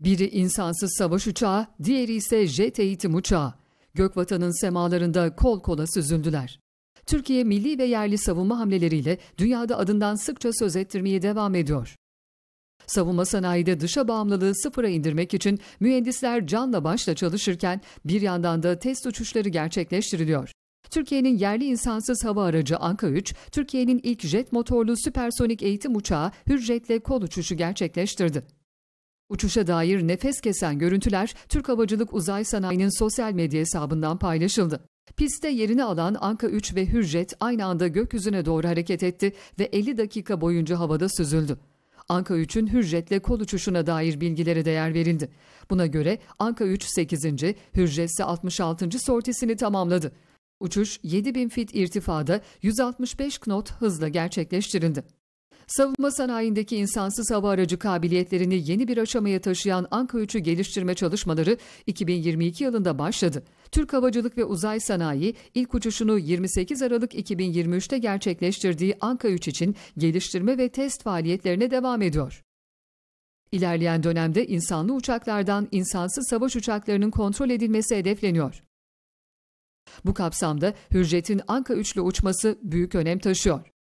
Biri insansız savaş uçağı, diğeri ise jet eğitim uçağı. Gökvatan'ın semalarında kol kola süzüldüler. Türkiye milli ve yerli savunma hamleleriyle dünyada adından sıkça söz ettirmeye devam ediyor. Savunma sanayide dışa bağımlılığı sıfıra indirmek için mühendisler canla başla çalışırken bir yandan da test uçuşları gerçekleştiriliyor. Türkiye'nin yerli insansız hava aracı Anka 3, Türkiye'nin ilk jet motorlu süpersonik eğitim uçağı Hürjet'le kol uçuşu gerçekleştirdi. Uçuşa dair nefes kesen görüntüler Türk Havacılık Uzay Sanayi'nin sosyal medya hesabından paylaşıldı. Piste yerini alan Anka 3 ve Hürjet aynı anda gökyüzüne doğru hareket etti ve 50 dakika boyunca havada süzüldü. Anka 3'ün Hürjet'le kol uçuşuna dair bilgilere değer verildi. Buna göre Anka 3 8. Hürjet ise 66. sortisini tamamladı. Uçuş 7000 fit irtifada 165 knot hızla gerçekleştirildi. Savunma sanayindeki insansız hava aracı kabiliyetlerini yeni bir aşamaya taşıyan Anka 3'ü geliştirme çalışmaları 2022 yılında başladı. Türk Havacılık ve Uzay Sanayi ilk uçuşunu 28 Aralık 2023'te gerçekleştirdiği Anka 3 için geliştirme ve test faaliyetlerine devam ediyor. İlerleyen dönemde insanlı uçaklardan insansız savaş uçaklarının kontrol edilmesi hedefleniyor. Bu kapsamda Hürjet'in Anka 3'lü uçması büyük önem taşıyor.